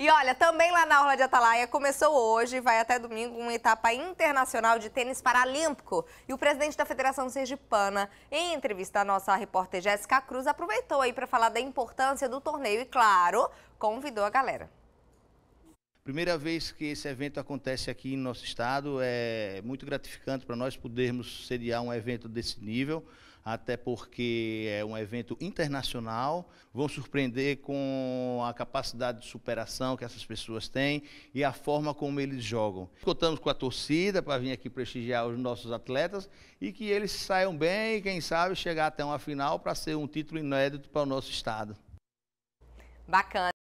E olha, também lá na Orla de Atalaia começou hoje, vai até domingo, uma etapa internacional de tênis paralímpico. E o presidente da Federação Sergipana, em entrevista à nossa repórter Jéssica Cruz, aproveitou aí para falar da importância do torneio e, claro, convidou a galera. Primeira vez que esse evento acontece aqui no nosso estado, é muito gratificante para nós podermos sediar um evento desse nível, até porque é um evento internacional. Vão surpreender com a capacidade de superação que essas pessoas têm e a forma como eles jogam. Contamos com a torcida para vir aqui prestigiar os nossos atletas e que eles saiam bem e, quem sabe, chegar até uma final para ser um título inédito para o nosso estado. Bacana.